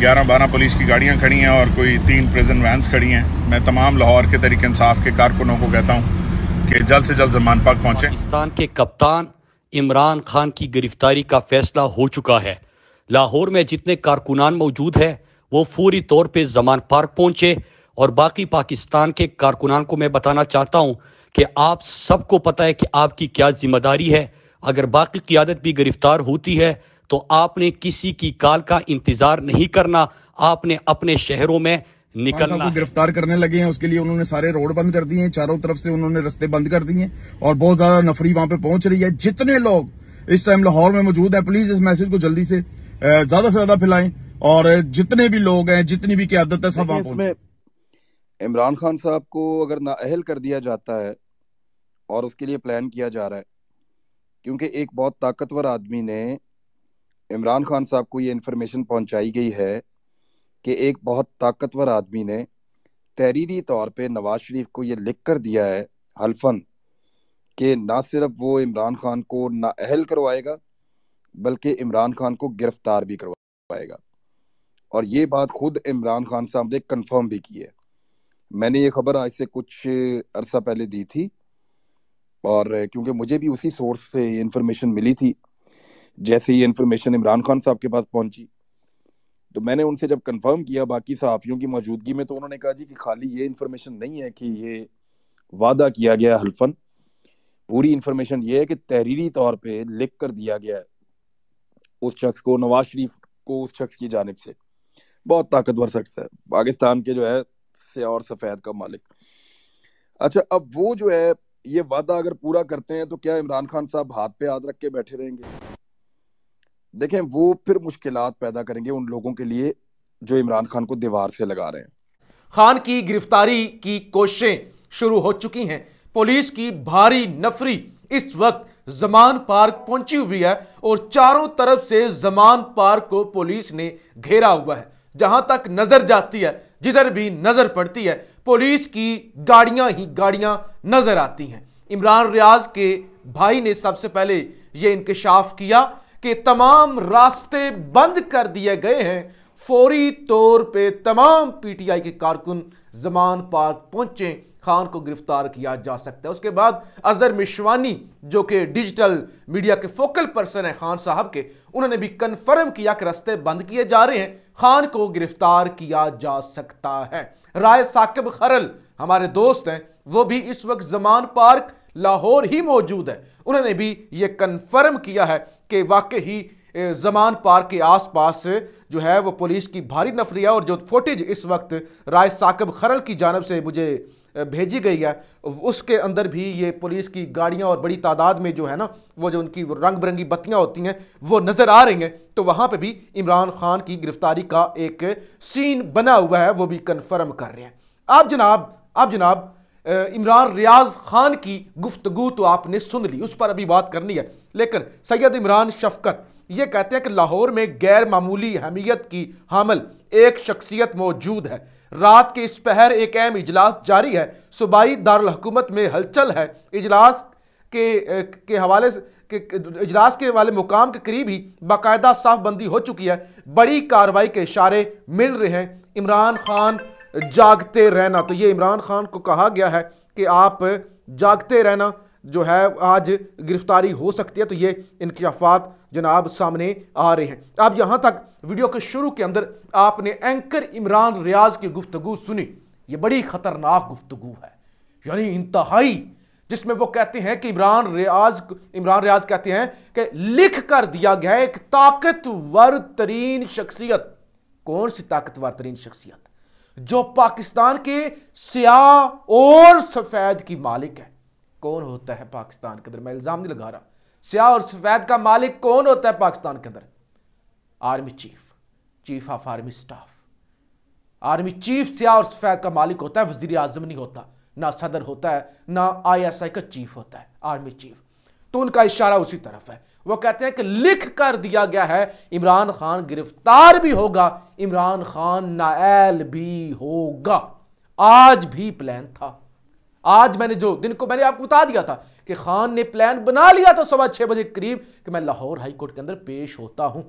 ग्यारह बारह पुलिस की गाड़ियाँ खड़ी हैं और कोई तीन प्रिजन वैंस खड़ी हैं मैं तमाम लाहौर के तरीके इंसाफ के कारकुनों को कहता हूँ कि जल्द से जल्द जमान पाक पहुँचे पाकिस्तान के कप्तान इमरान खान की गिरफ्तारी का फैसला हो चुका है लाहौर में जितने कारकुनान मौजूद है वो फौरी तौर पर जमान पार्क पहुँचे और बाकी पाकिस्तान के कारकुनान को मैं बताना चाहता हूँ कि आप सबको पता है कि आपकी क्या जिम्मेदारी है अगर बाकी क्यादत भी गिरफ्तार होती है तो आपने किसी की काल का इंतजार नहीं करना आपने अपने शहरों में निकलना गिरफ्तार करने लगे हैं उसके लिए उन्होंने सारे रोड बंद कर दिए हैं चारों तरफ से उन्होंने रस्ते बंद कर दिए हैं और बहुत ज्यादा नफरी वहां पे पहुंच रही है जितने लोग इस टाइम लाहौर में मौजूद है प्लीज इस मैसेज को जल्दी से ज्यादा से ज्यादा फैलाएं और जितने भी लोग हैं जितनी भी क्यादत है सब इसमें इमरान खान साहब को अगर नाअहल कर दिया जाता है और उसके लिए प्लान किया जा रहा है क्योंकि एक बहुत ताकतवर आदमी ने इमरान खान साहब को ये इन्फॉर्मेशन पहुंचाई गई है कि एक बहुत ताकतवर आदमी ने तहरीरी तौर पे नवाज शरीफ को ये लिख कर दिया है हल्फन कि ना सिर्फ वो इमरान खान को नाअहल करवाएगा बल्कि इमरान खान को गिरफ्तार भी करवाएगा और ये बात खुद इमरान खान साहब ने कंफर्म भी की है मैंने ये खबर आज से कुछ अरसा पहले दी थी और क्योंकि मुझे भी उसी सोर्स से इन्फॉर्मेशन मिली थी जैसे ये इन्फॉर्मेशन इमरान खान साहब के पास पहुंची तो मैंने उनसे जब कंफर्म किया बाकी सहाफ़ियों की मौजूदगी में तो उन्होंने कहा जी कि खाली ये इन्फॉर्मेशन नहीं है कि ये वादा किया गया हल्फन पूरी इन्फॉर्मेशन ये है कि तहरीरी तौर पे लिख कर दिया गया है उस शख्स को नवाज शरीफ को उस शख्स की जानब से बहुत ताकतवर शख्स है पाकिस्तान के जो है से और सफ़ेद का मालिक अच्छा अब वो जो है ये वादा अगर पूरा करते हैं तो क्या इमरान खान साहब हाथ पे हाथ रख के बैठे रहेंगे देखें वो फिर मुश्किल पैदा करेंगे उन लोगों के लिए जो इमरान खान को दीवार से लगा रहे हैं खान की गिरफ्तारी की कोशिशें शुरू हो चुकी हैं पुलिस की भारी नफरी इस वक्त जमान पार्क पहुंची हुई है और चारों तरफ से जमान पार्क को पुलिस ने घेरा हुआ है जहां तक नजर जाती है जिधर भी नजर पड़ती है पुलिस की गाड़ियां ही गाड़ियां नजर आती हैं इमरान रियाज के भाई ने सबसे पहले यह इंकशाफ किया के तमाम रास्ते बंद कर दिए गए हैं फौरी तौर पे तमाम पीटीआई के कारकुन जमान पार्क पहुंचे खान को गिरफ्तार किया जा सकता है उसके बाद अजहर मिशवानी जो कि डिजिटल मीडिया के फोकल पर्सन है खान साहब के उन्होंने भी कंफर्म किया कि रास्ते बंद किए जा रहे हैं खान को गिरफ्तार किया जा सकता है राय साकिब खरल हमारे दोस्त हैं वो भी इस वक्त जमान पार्क लाहौर ही मौजूद है उन्होंने भी ये कंफर्म किया है कि वाकई ही जमान पार्क के आसपास जो है वो पुलिस की भारी नफरिया और जो फोटेज इस वक्त राय साकब खरल की जानब से मुझे भेजी गई है उसके अंदर भी ये पुलिस की गाड़ियां और बड़ी तादाद में जो है ना वो जो उनकी रंग बिरंगी बत्तियां होती हैं वो नज़र आ रही हैं तो वहाँ पे भी इमरान खान की गिरफ्तारी का एक सीन बना हुआ है वो भी कन्फर्म कर रहे हैं आप जनाब आप जनाब इमरान रियाज खान की गुफ्तगु तो आपने सुन ली उस पर अभी बात करनी है लेकिन सैयद इमरान शफकत ये कहते हैं कि लाहौर में गैर मामूली अहमियत की हामल एक शख्सियत मौजूद है रात के इस पहर एक अहम इजलास जारी है सूबाई दारकूमत में हलचल है इजलास के के हवाले के इजलास के वाले मुकाम के करीब ही बाकायदा साफ बंदी हो चुकी है बड़ी कार्रवाई के इशारे मिल रहे हैं इमरान खान जागते रहना तो ये इमरान खान को कहा गया है कि आप जागते रहना जो है आज गिरफ्तारी हो सकती है तो ये इनकशाफात जनाब सामने आ रहे हैं अब यहाँ तक वीडियो के शुरू के अंदर आपने एंकर इमरान रियाज की गुफ्तु सुनी ये बड़ी ख़तरनाक गुफ्तु है यानी इंतहाई जिसमें वो कहते हैं कि इमरान रियाज इमरान रियाज कहते हैं कि लिख कर दिया गया एक ताकतवर तरीन शख्सियत कौन सी ताकतवर तरीन शख्सियत जो पाकिस्तान के सिया और सफेद की मालिक है कौन होता है पाकिस्तान के अंदर मैं इल्जाम नहीं लगा रहा सियाह और सफेद का मालिक कौन होता है पाकिस्तान के अंदर army chief chief of army staff army chief सियाह और सफेद का मालिक होता है वजीर आजम नहीं होता ना सदर होता है ना आई एस आई का चीफ होता है आर्मी चीफ तो उनका इशारा उसी तरफ है वो कहते हैं कि लिख कर दिया गया है इमरान खान गिरफ्तार भी होगा इमरान खान नायल भी होगा आज भी प्लान था आज मैंने जो दिन को मैंने आपको बता दिया था कि खान ने प्लान बना लिया था सुबह छह बजे करीब कि मैं लाहौर हाईकोर्ट के अंदर पेश होता हूं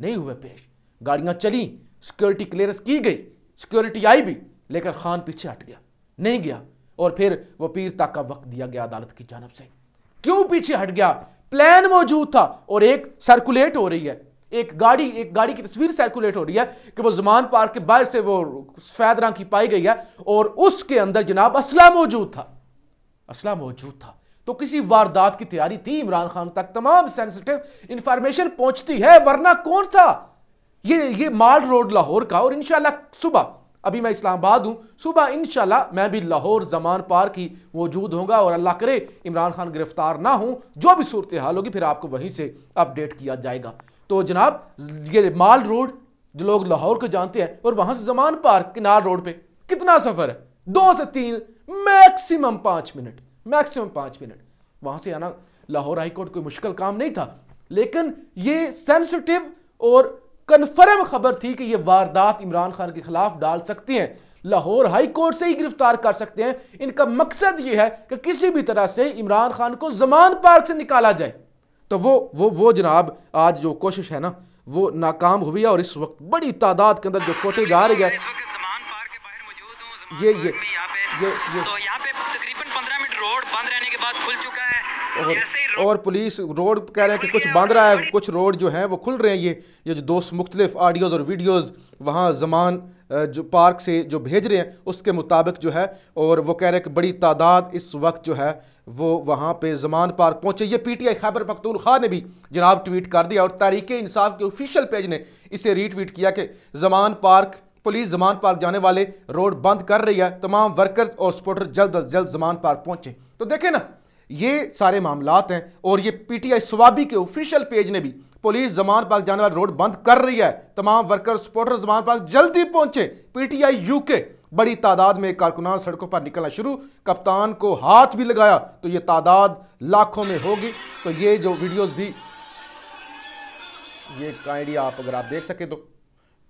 नहीं हुए पेश गाड़ियां चली सिक्योरिटी क्लियरेंस की गई सिक्योरिटी आई भी लेकिन खान पीछे हट गया नहीं गया और फिर वो पीर तक का वक्त दिया गया अदालत की जानब से क्यों पीछे हट गया प्लान मौजूद था और एक सर्कुलेट हो रही है एक गाड़ी एक गाड़ी की तस्वीर सर्कुलेट हो रही है कि वो जमान पार्क के बाहर से वो सफेद रंग की पाई गई है और उसके अंदर जनाब असला मौजूद था असला मौजूद था तो किसी वारदात की तैयारी थी इमरान खान तक तमाम सेंसिटिव इंफॉर्मेशन पहुंचती है वरना कौन सा ये ये माल रोड लाहौर का और इंशाल्लाह सुबह अभी मैं इस्लामाबाद हूँ सुबह इन मैं भी लाहौर जमान पार्क ही मौजूद होगा और अल्लाह करे इमरान खान गिरफ्तार ना हो जो भी सूरत हाल होगी फिर आपको वहीं से अपडेट किया जाएगा तो जनाब ये माल रोड जो लोग लाहौर को जानते हैं और वहाँ से जमान पार्क किनार रोड पे कितना सफ़र है दो से तीन मैक्सिमम पाँच मिनट मैक्सिमम पाँच मिनट वहाँ से आना लाहौर हाईकोर्ट कोई मुश्किल काम नहीं था लेकिन ये सेंसिटिव और कन्फर्म खबर थी कि ये वारदात इमरान खान के खिलाफ डाल सकती हैं लाहौर हाई कोर्ट से ही गिरफ्तार कर सकते हैं इनका मकसद ये है कि किसी भी तरह से इमरान खान को जमान पार्क से निकाला जाए तो वो वो वो जनाब आज जो कोशिश है ना वो नाकाम हुई है और इस वक्त बड़ी तादाद के अंदर जो कोटे जा रही है ये ये ये ये तो यहाँ पे तकरीबन पंद्रह मिनट रोड बंद रहने के बाद खुल चुका है जैसे और पुलिस रोड कह रहे हैं कि कुछ बांध रहा है कुछ रोड जो हैं वो खुल रहे हैं ये ये जो दोस्त मुख्तलिफ आडियोज़ और वीडियोज़ वहाँ जमान जो पार्क से जो भेज रहे हैं उसके मुताबिक जो है और वो कह रहे हैं कि बड़ी तादाद इस वक्त जो है वो वहाँ पे जमान पार्क पहुँचे ये P T I Khyber Pakhtunkhwa ने भी जनाब ट्वीट कर दिया और तहरीक इंसाफ के ऑफिशियल पेज ने इसे रीट्वीट किया कि Zaman park police Zaman park जाने वाले रोड बंद कर रही है तमाम वर्कर्स और सपोर्टर जल्द अज जल्द जमान पार्क पहुंचे तो देखें ना ये सारे मामलात हैं और ये पीटीआई स्वाबी के ऑफिशियल पेज ने भी पुलिस जमान पाक जाने वाला रोड बंद कर रही है तमाम वर्कर सपोर्टर जमान पाक जल्दी पहुंचे पीटीआई यूके बड़ी तादाद में कारकुनान सड़कों पर निकलना शुरू कप्तान को हाथ भी लगाया तो ये तादाद लाखों में होगी तो ये जो वीडियोज भी ये आइडिया आप अगर आप देख सकें तो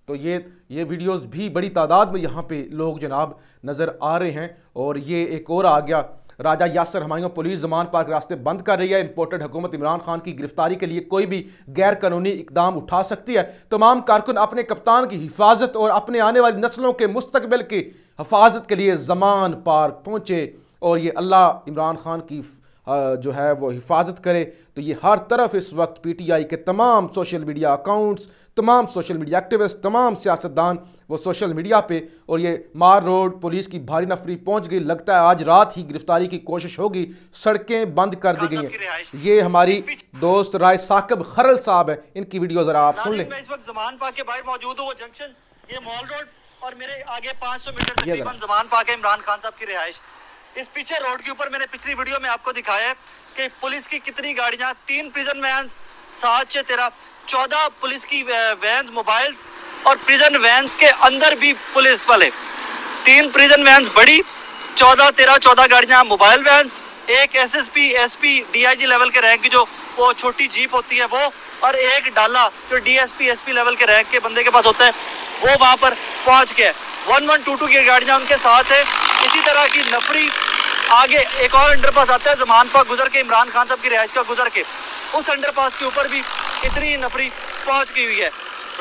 तो ये ये वीडियोस भी बड़ी तादाद में यहाँ पे लोग जनाब नज़र आ रहे हैं और ये एक और आ गया राजा यासर हमायूं पुलिस जमान पार्क रास्ते बंद कर रही है इम्पोर्टेड हुकूमत इमरान खान की गिरफ्तारी के लिए कोई भी गैर कानूनी इकदाम उठा सकती है तमाम कारकुन अपने कप्तान की हिफाजत और अपने आने वाली नस्लों के मुस्तबिल की हफाजत के लिए जमान पार्क पहुँचे और ये अल्लाह इमरान खान की जो है वो हिफाजत करे तो ये हर तरफ इस वक्त पीटीआई के तमाम सोशल मीडिया अकाउंट्स तमाम सोशल मीडिया एक्टिविस्ट तमाम सियासतदान वो सोशल मीडिया पे और ये मार रोड पुलिस की भारी नफरी पहुंच गई लगता है आज रात ही गिरफ्तारी की कोशिश होगी सड़कें बंद कर दी गई हैं ये हमारी दोस्त राय साकब खरल साहब हैं इनकी वीडियो जरा आप सुन लें मौजूद वो जंक्शन ये मॉल रोड और मेरे आगे 500 मीटर तक जमान इमरान खान साहब की रिहाइश इस पीछे रोड के ऊपर मैंने पिछली वीडियो में आपको दिखाया है कि पुलिस की कितनी गाड़ियां तीन प्रिजन वैन सात छः तेरह चौदह पुलिस की वैन मोबाइल्स और प्रिजन वैन्स के अंदर भी पुलिस वाले तीन प्रिजन वैन्स बड़ी चौदह तेरह चौदह गाड़ियाँ मोबाइल वैन्स एक एसएसपी एसपी डीआईजी लेवल के रैंक की जो वो छोटी जीप होती है वो और एक डाला जो डीएसपी एसपी लेवल के रैंक के बंदे के पास होता है वो वहां पर पहुंच गया वन वन टू टू की गाड़ियाँ उनके साथ है इसी तरह की नफरी आगे एक और अंडरपास आता है पा गुजर के इमरान खान साहब की रिहायश का गुजर के उस अंडरपास के ऊपर भी इतनी नफरी पहुंच गई हुई है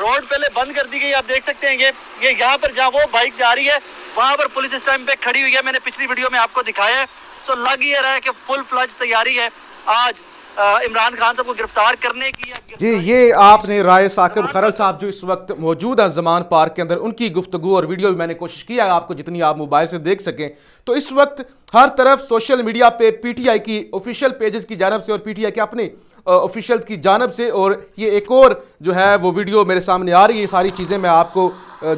रोड पहले बंद कर दी गई आप देख सकते हैं ये ये यहाँ पर जहाँ वो बाइक जा रही है वहां पर पुलिस इस टाइम पे खड़ी हुई है मैंने पिछली वीडियो में आपको दिखाया है सो लग ये रहा है कि फुल फ्लज तैयारी है आज इमरान खान साहब को गिरफ्तार करने की जी ये आपने राय साकिब खरल साहब जो इस वक्त मौजूद हैं जमान पार्क के अंदर उनकी गुफ्तु और वीडियो भी मैंने कोशिश की है आपको जितनी आप मोबाइल से देख सकें तो इस वक्त हर तरफ सोशल मीडिया पे पीटीआई की ऑफिशियल पेजेस की जानब से और पीटीआई के अपने ऑफिशियल्स की जानब से और ये एक और जो है वो वीडियो मेरे सामने आ रही है सारी चीज़ें मैं आपको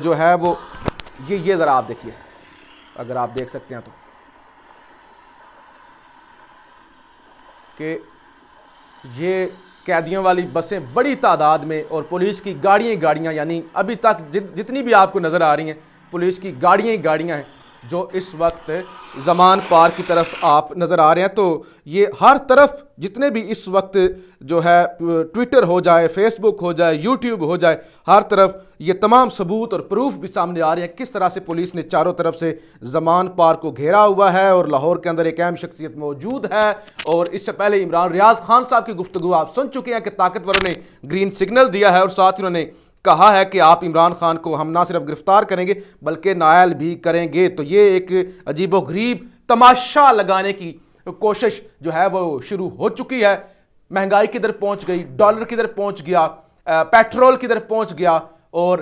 जो है वो ये ये ज़रा आप देखिए अगर आप देख सकते हैं तो कि ये कैदियों वाली बसें बड़ी तादाद में और पुलिस की गाड़ियाँ गाड़ियाँ यानी अभी तक जित, जितनी भी आपको नज़र आ रही हैं पुलिस की गाड़ियाँ ही गाड़ियाँ हैं जो इस वक्त जमान पार्क की तरफ आप नज़र आ रहे हैं तो ये हर तरफ जितने भी इस वक्त जो है ट्विटर हो जाए फेसबुक हो जाए यूट्यूब हो जाए हर तरफ ये तमाम सबूत और प्रूफ भी सामने आ रहे हैं किस तरह से पुलिस ने चारों तरफ से जमान पार्क को घेरा हुआ है और लाहौर के अंदर एक अहम शख्सियत मौजूद है और इससे पहले इमरान रियाज खान साहब की गुफ्तु आप सुन चुके हैं कि ताकतवरों ने ग्रीन सिग्नल दिया है और साथ ही उन्होंने कहा है कि आप इमरान खान को हम ना सिर्फ गिरफ्तार करेंगे बल्कि नायल भी करेंगे तो ये एक गरीब तमाशा लगाने की कोशिश जो है वो शुरू हो चुकी है महंगाई किधर पहुंच गई डॉलर किधर पहुंच गया पेट्रोल किधर पहुंच गया और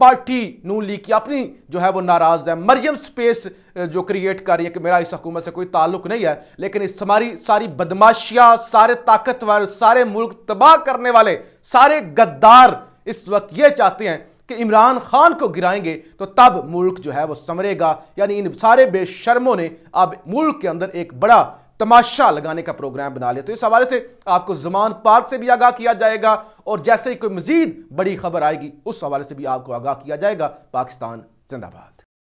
पार्टी नू ली की अपनी जो है वो नाराज़ है मरियम स्पेस जो क्रिएट कर रही है कि मेरा इस हकूमत से कोई ताल्लुक नहीं है लेकिन इस हमारी सारी बदमाशियाँ सारे ताकतवर सारे मुल्क तबाह करने वाले सारे गद्दार इस वक्त ये चाहते हैं कि इमरान खान को गिराएंगे तो तब मुल्क जो है वो समरेगा यानी इन सारे बेशर्मों ने अब मुल्क के अंदर एक बड़ा तमाशा लगाने का प्रोग्राम बना लिया तो इस हवाले से आपको जमान पार्क से भी आगाह किया जाएगा और जैसे ही कोई मजीद बड़ी खबर आएगी उस हवाले से भी आपको आगाह किया जाएगा पाकिस्तान जिंदाबाद